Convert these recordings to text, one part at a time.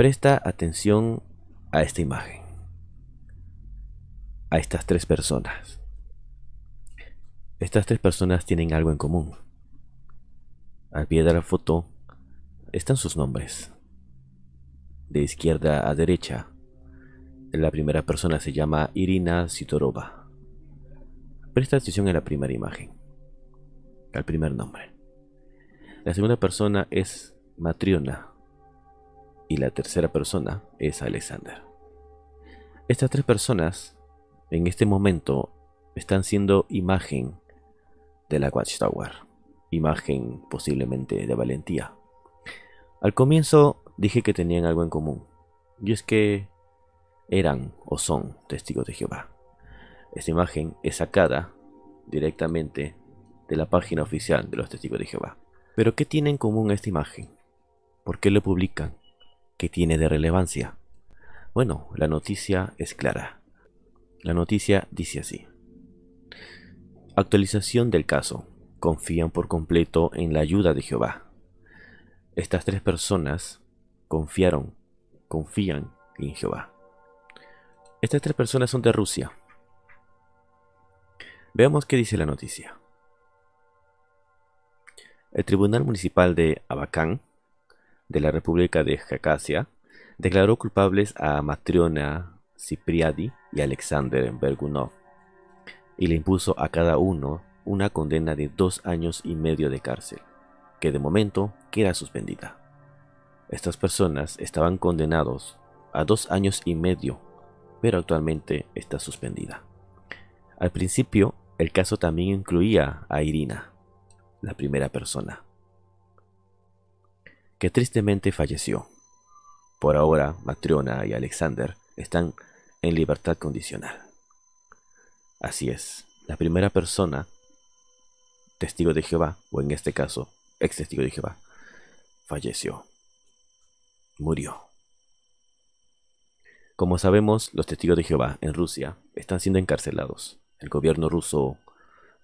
Presta atención a esta imagen, a estas tres personas. Estas tres personas tienen algo en común. Al pie de la foto están sus nombres. De izquierda a derecha, la primera persona se llama Irina Sitorova. Presta atención a la primera imagen, al primer nombre. La segunda persona es Matriona y la tercera persona es Alexander. Estas tres personas en este momento están siendo imagen de la Watchtower, imagen posiblemente de valentía. Al comienzo dije que tenían algo en común, y es que eran o son testigos de Jehová. Esta imagen es sacada directamente de la página oficial de los testigos de Jehová. Pero ¿qué tiene en común esta imagen? ¿Por qué lo publican? que tiene de relevancia? Bueno, la noticia es clara. La noticia dice así. Actualización del caso. Confían por completo en la ayuda de Jehová. Estas tres personas confiaron, confían en Jehová. Estas tres personas son de Rusia. Veamos qué dice la noticia. El Tribunal Municipal de Abacán de la República de Jacacia, declaró culpables a Matriona Cipriadi y Alexander Bergunov, y le impuso a cada uno una condena de dos años y medio de cárcel, que de momento queda suspendida. Estas personas estaban condenados a dos años y medio, pero actualmente está suspendida. Al principio, el caso también incluía a Irina, la primera persona que tristemente falleció. Por ahora, Matriona y Alexander están en libertad condicional. Así es, la primera persona, testigo de Jehová, o en este caso, ex testigo de Jehová, falleció. Murió. Como sabemos, los testigos de Jehová en Rusia están siendo encarcelados. El gobierno ruso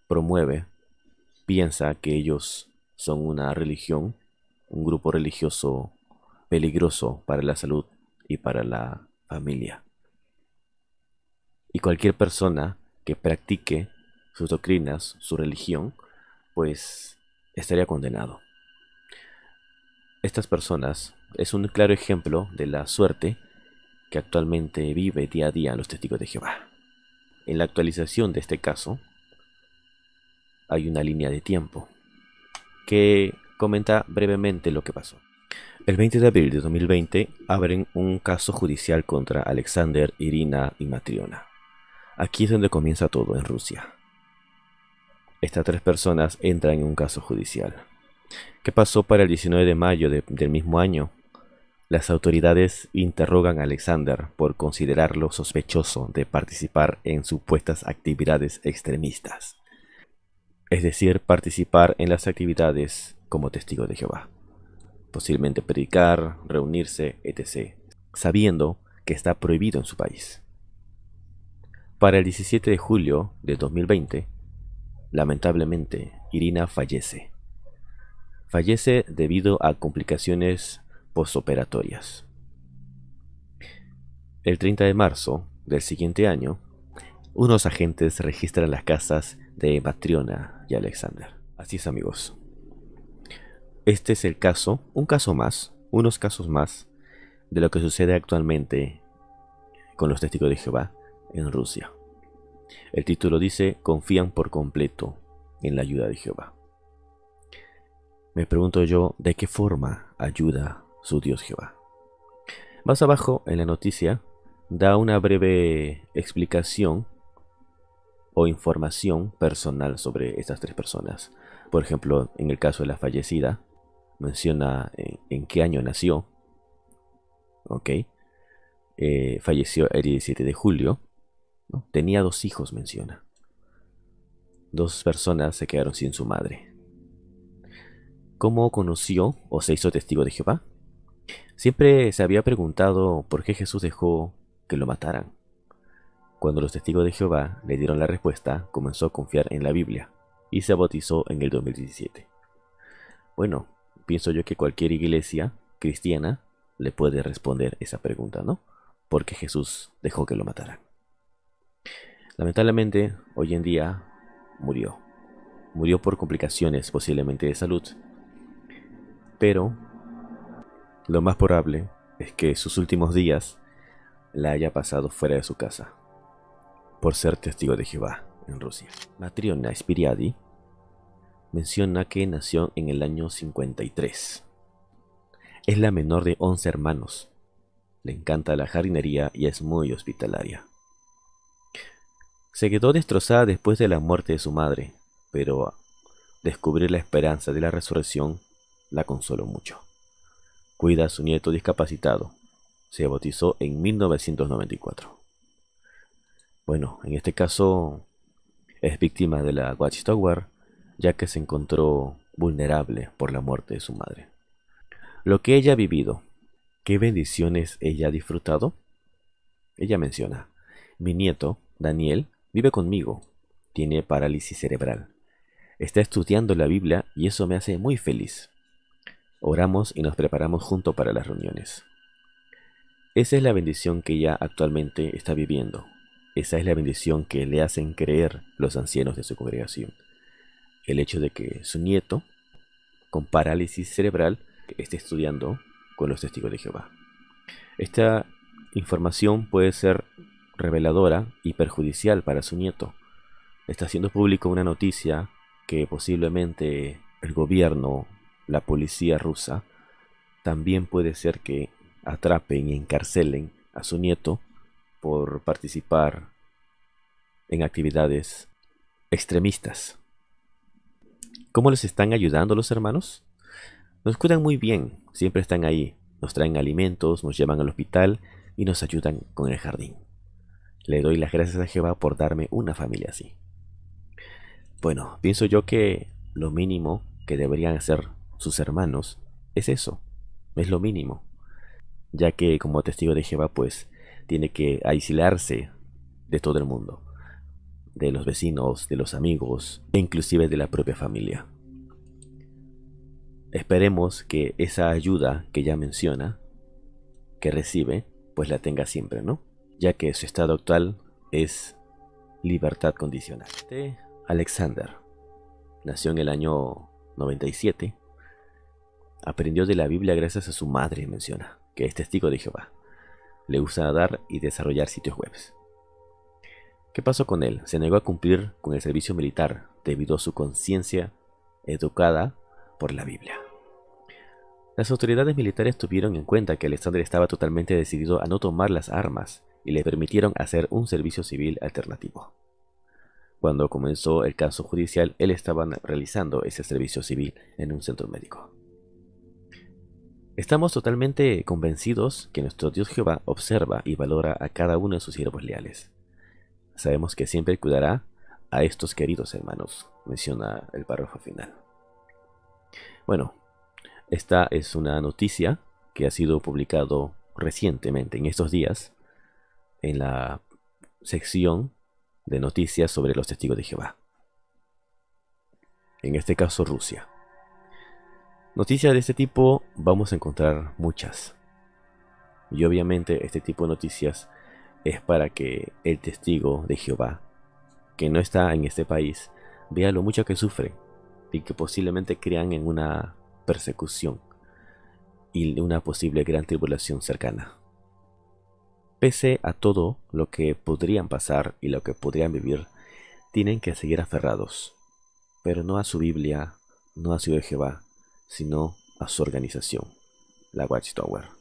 promueve, piensa que ellos son una religión un grupo religioso peligroso para la salud y para la familia. Y cualquier persona que practique sus doctrinas, su religión, pues estaría condenado. Estas personas es un claro ejemplo de la suerte que actualmente vive día a día los testigos de Jehová. En la actualización de este caso, hay una línea de tiempo que comenta brevemente lo que pasó. El 20 de abril de 2020 abren un caso judicial contra Alexander, Irina y Matriona. Aquí es donde comienza todo en Rusia. Estas tres personas entran en un caso judicial. ¿Qué pasó para el 19 de mayo del mismo año? Las autoridades interrogan a Alexander por considerarlo sospechoso de participar en supuestas actividades extremistas. Es decir, participar en las actividades como testigo de Jehová. Posiblemente predicar, reunirse, etc., sabiendo que está prohibido en su país. Para el 17 de julio de 2020, lamentablemente, Irina fallece. Fallece debido a complicaciones postoperatorias. El 30 de marzo del siguiente año, unos agentes registran las casas de Matriona y Alexander. Así es amigos, este es el caso, un caso más, unos casos más de lo que sucede actualmente con los testigos de Jehová en Rusia. El título dice, confían por completo en la ayuda de Jehová. Me pregunto yo, ¿de qué forma ayuda su Dios Jehová? Más abajo en la noticia da una breve explicación o información personal sobre estas tres personas. Por ejemplo, en el caso de la fallecida, menciona en, qué año nació. Ok. Eh, falleció el 17 de julio. Tenía dos hijos, menciona. Dos personas se quedaron sin su madre. ¿Cómo conoció o se hizo testigo de Jehová? Siempre se había preguntado por qué Jesús dejó que lo mataran. Cuando los testigos de Jehová le dieron la respuesta, comenzó a confiar en la Biblia y se bautizó en el 2017. Bueno, pienso yo que cualquier iglesia cristiana le puede responder esa pregunta, ¿no? Porque Jesús dejó que lo mataran. Lamentablemente, hoy en día murió. Murió por complicaciones posiblemente de salud. Pero lo más probable es que sus últimos días la haya pasado fuera de su casa por ser testigo de Jehová en Rusia. Matriona Spiriadi menciona que nació en el año 53. Es la menor de 11 hermanos. Le encanta la jardinería y es muy hospitalaria. Se quedó destrozada después de la muerte de su madre, pero descubrir la esperanza de la resurrección la consoló mucho. Cuida a su nieto discapacitado. Se bautizó en 1994. Bueno, en este caso es víctima de la Watchtower ya que se encontró vulnerable por la muerte de su madre. Lo que ella ha vivido, qué bendiciones ella ha disfrutado. Ella menciona, mi nieto, Daniel, vive conmigo, tiene parálisis cerebral. Está estudiando la Biblia y eso me hace muy feliz. Oramos y nos preparamos juntos para las reuniones. Esa es la bendición que ella actualmente está viviendo. Esa es la bendición que le hacen creer los ancianos de su congregación el hecho de que su nieto, con parálisis cerebral, esté estudiando con los testigos de Jehová. Esta información puede ser reveladora y perjudicial para su nieto. Está haciendo público una noticia que posiblemente el gobierno, la policía rusa, también puede ser que atrapen y encarcelen a su nieto por participar en actividades extremistas. ¿Cómo les están ayudando los hermanos? Nos cuidan muy bien, siempre están ahí, nos traen alimentos, nos llevan al hospital y nos ayudan con el jardín. Le doy las gracias a Jehová por darme una familia así. Bueno, pienso yo que lo mínimo que deberían hacer sus hermanos es eso, es lo mínimo, ya que como testigo de Jehová pues tiene que aislarse de todo el mundo de los vecinos, de los amigos e inclusive de la propia familia. Esperemos que esa ayuda que ya menciona, que recibe, pues la tenga siempre, ¿no? Ya que su estado actual es libertad condicional. Este Alexander nació en el año 97. Aprendió de la Biblia gracias a su madre, menciona, que es testigo de Jehová. Le gusta dar y desarrollar sitios web. ¿Qué pasó con él? Se negó a cumplir con el servicio militar debido a su conciencia educada por la Biblia. Las autoridades militares tuvieron en cuenta que Alexander estaba totalmente decidido a no tomar las armas y le permitieron hacer un servicio civil alternativo. Cuando comenzó el caso judicial, él estaba realizando ese servicio civil en un centro médico. Estamos totalmente convencidos que nuestro Dios Jehová observa y valora a cada uno de sus siervos leales. Sabemos que siempre cuidará a estos queridos hermanos, menciona el párrafo final. Bueno, esta es una noticia que ha sido publicado recientemente, en estos días, en la sección de noticias sobre los testigos de Jehová. En este caso, Rusia. Noticias de este tipo vamos a encontrar muchas. Y obviamente este tipo de noticias es para que el testigo de Jehová, que no está en este país, vea lo mucho que sufren y que posiblemente crean en una persecución y una posible gran tribulación cercana. Pese a todo lo que podrían pasar y lo que podrían vivir, tienen que seguir aferrados, pero no a su Biblia, no a su de Jehová, sino a su organización, la Watchtower.